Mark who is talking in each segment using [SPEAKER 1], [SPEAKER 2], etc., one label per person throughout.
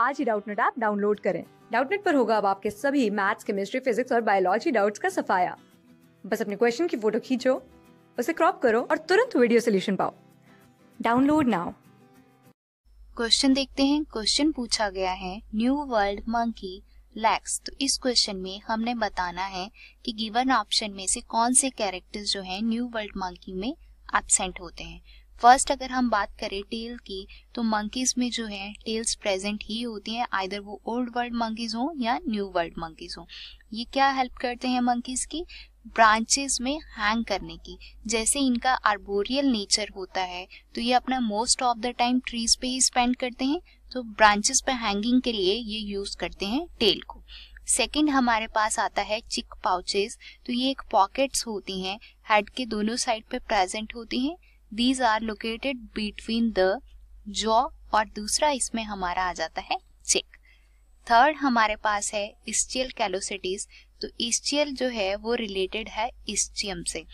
[SPEAKER 1] आज ही Doubtnut app download करें डाउटनेट पर होगा अब आपके सभी मैथ्स केमिस्ट्री फिजिक्स और बायोलॉजी डाउट्स का सफाया बस अपने क्वेश्चन की फोटो खींचो उसे क्रॉप करो और तुरंत वीडियो सोल्यूशन पाओ डाउनलोड नाउ
[SPEAKER 2] क्वेश्चन देखते हैं क्वेश्चन पूछा गया है न्यू वर्ल्ड मंकी लैक्स तो इस क्वेश्चन में हमने बताना है कि गिवन ऑप्शन में से कौन से कैरेक्टर्स जो हैं न्यू वर्ल्ड मंकी में एबसेंट होते हैं फर्स्ट अगर हम बात करें टेल की तो मंकीज में जो है टेल्स प्रेजेंट ही होती हैं आइदर वो ओल्ड वर्ल्ड मंकीज हो या न्यू वर्ल्ड मंकीज हो ये क्या हेल्प करते हैं मंकीज की ब्रांचेस में हैंग करने की जैसे इनका आर्बोरियल नेचर होता है तो ये अपना most of the time trees पे ही स्पेंड करते हैं तो ब्रांचेस पे हैंगिंग के लिए ये यूज करते हैं टेल को सेकेंड हमारे पास आता है चिक पाउचेस तो ये एक पॉकेट्स होती हैं हेड के दोनों साइड पे प्रेजेंट होती हैं these are located between the jaw और दूसरा इसमें हमारा आ जाता है चेक थर्ड हमारे पास है इस्टियल कैलोसिटीज तो इस्टियल जो है वो रिलेटेड है इस्टियम से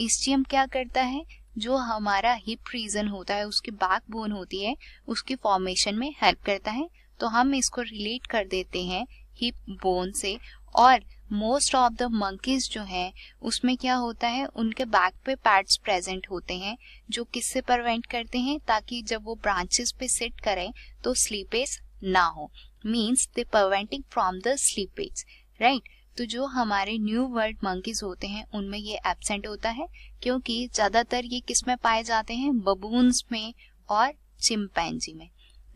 [SPEAKER 2] इस्टियम क्या करता है जो हमारा हिप रीजन होता है उसकी बैक बोन होती है उसकी फॉर्मेशन में हेल्प करता है तो हम इसको रिलेट कर देते हैं हिप बोन से और मोस्ट ऑफ द मंकीज जो हैं उसमें क्या होता है उनके बैक पे पैड्स प्रेजेंट होते हैं जो किससे प्रिवेंट करते हैं ताकि जब वो ब्रांचेस पे सिट करें तो स्लीपेज ना हो means they preventing from the slippage right तो जो हमारे न्यू वर्ल्ड मंकीज होते हैं उनमें ये एबसेंट होता है क्योंकि ज्यादातर ये किस में पाए जाते हैं बबून्स में और चिंपैंजी में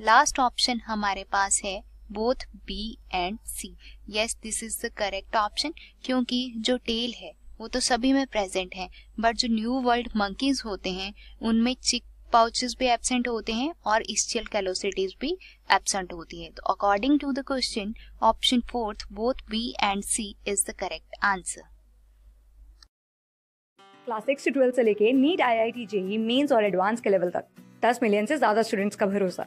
[SPEAKER 2] लास्ट ऑप्शन हमारे पास है both B and C yes this is the correct option क्योंकि जो टेल है वो तो सभी में प्रेजेंट है बट जो न्यू वर्ल्ड मंकीज होते हैं उनमें चिक पाउचेस भी एबसेंट होते हैं और इस्टियल कैलोसिटीज भी एबसेंट होती है तो according to the question option fourth both B and C is the correct answer
[SPEAKER 1] class six से ट्वेल्थ से लेके NEET I I T JEE Mains और एडवांस के लेवल तक दस मिलियन से ज्यादा स्टूडेंट्स का भरोसा